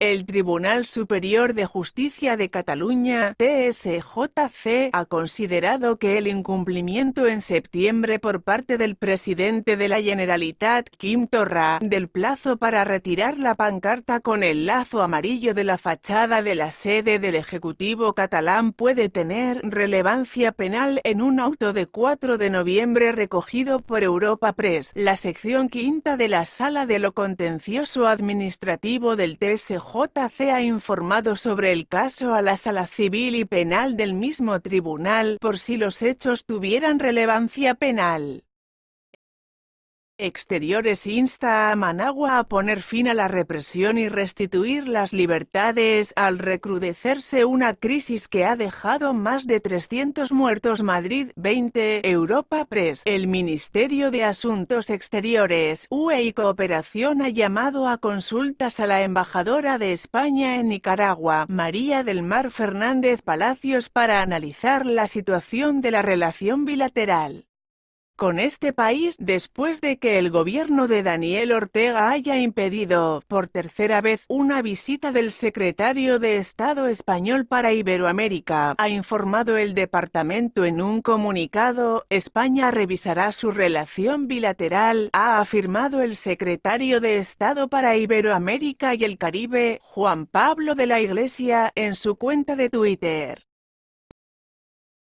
El Tribunal Superior de Justicia de Cataluña, TSJC, ha considerado que el incumplimiento en septiembre por parte del presidente de la Generalitat, Quim Torra, del plazo para retirar la pancarta con el lazo amarillo de la fachada de la sede del Ejecutivo catalán puede tener relevancia penal en un auto de 4 de noviembre recogido por Europa Press, la sección quinta de la Sala de lo Contencioso Administrativo del TSJC, JC ha informado sobre el caso a la sala civil y penal del mismo tribunal por si los hechos tuvieran relevancia penal. Exteriores insta a Managua a poner fin a la represión y restituir las libertades al recrudecerse una crisis que ha dejado más de 300 muertos. Madrid 20 Europa Press. El Ministerio de Asuntos Exteriores, UE y Cooperación ha llamado a consultas a la embajadora de España en Nicaragua, María del Mar Fernández Palacios, para analizar la situación de la relación bilateral con este país después de que el gobierno de Daniel Ortega haya impedido, por tercera vez, una visita del secretario de Estado español para Iberoamérica, ha informado el departamento en un comunicado, España revisará su relación bilateral, ha afirmado el secretario de Estado para Iberoamérica y el Caribe, Juan Pablo de la Iglesia, en su cuenta de Twitter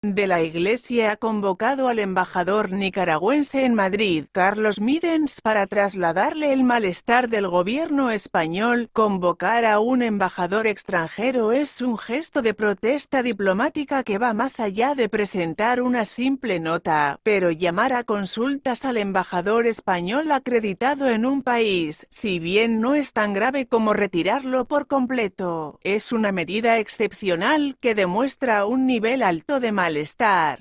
de la Iglesia ha convocado al embajador nicaragüense en Madrid, Carlos Midens, para trasladarle el malestar del gobierno español. Convocar a un embajador extranjero es un gesto de protesta diplomática que va más allá de presentar una simple nota, pero llamar a consultas al embajador español acreditado en un país, si bien no es tan grave como retirarlo por completo, es una medida excepcional que demuestra un nivel alto de malestar estar.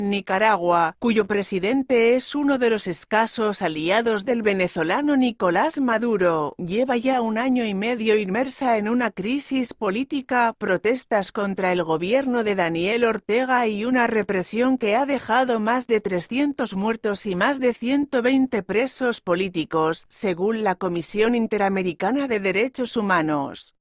Nicaragua, cuyo presidente es uno de los escasos aliados del venezolano Nicolás Maduro, lleva ya un año y medio inmersa en una crisis política, protestas contra el gobierno de Daniel Ortega y una represión que ha dejado más de 300 muertos y más de 120 presos políticos, según la Comisión Interamericana de Derechos Humanos.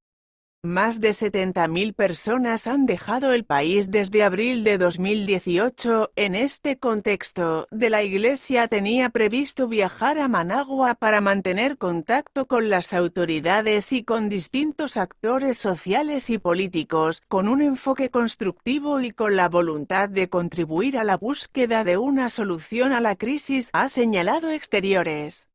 Más de 70.000 personas han dejado el país desde abril de 2018. En este contexto, de la Iglesia tenía previsto viajar a Managua para mantener contacto con las autoridades y con distintos actores sociales y políticos, con un enfoque constructivo y con la voluntad de contribuir a la búsqueda de una solución a la crisis, ha señalado Exteriores.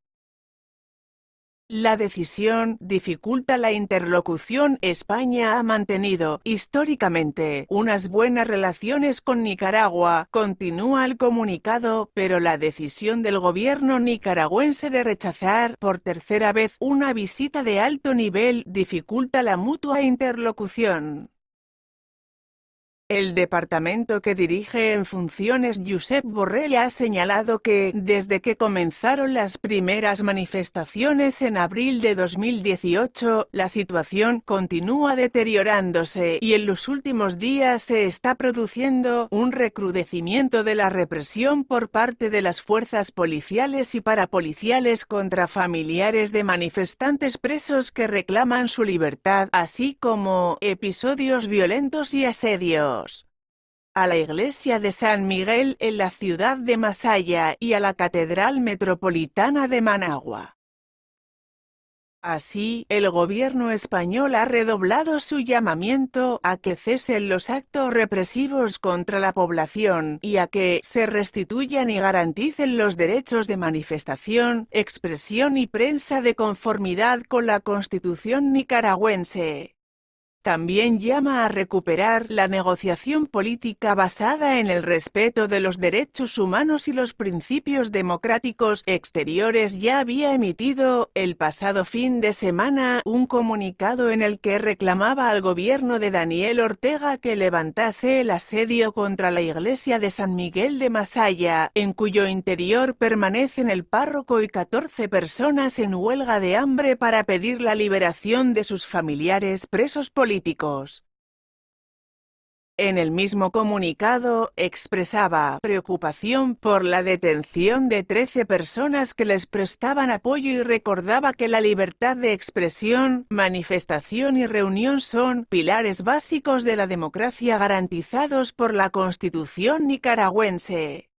La decisión dificulta la interlocución. España ha mantenido, históricamente, unas buenas relaciones con Nicaragua, continúa el comunicado, pero la decisión del gobierno nicaragüense de rechazar por tercera vez una visita de alto nivel dificulta la mutua interlocución. El departamento que dirige en funciones Josep Borrell ha señalado que, desde que comenzaron las primeras manifestaciones en abril de 2018, la situación continúa deteriorándose y en los últimos días se está produciendo un recrudecimiento de la represión por parte de las fuerzas policiales y parapoliciales contra familiares de manifestantes presos que reclaman su libertad, así como episodios violentos y asedio a la iglesia de San Miguel en la ciudad de Masaya y a la Catedral Metropolitana de Managua. Así, el gobierno español ha redoblado su llamamiento a que cesen los actos represivos contra la población y a que se restituyan y garanticen los derechos de manifestación, expresión y prensa de conformidad con la Constitución nicaragüense. También llama a recuperar la negociación política basada en el respeto de los derechos humanos y los principios democráticos exteriores. Ya había emitido el pasado fin de semana un comunicado en el que reclamaba al gobierno de Daniel Ortega que levantase el asedio contra la iglesia de San Miguel de Masaya, en cuyo interior permanecen el párroco y 14 personas en huelga de hambre para pedir la liberación de sus familiares presos políticos en el mismo comunicado, expresaba preocupación por la detención de 13 personas que les prestaban apoyo y recordaba que la libertad de expresión, manifestación y reunión son pilares básicos de la democracia garantizados por la Constitución nicaragüense.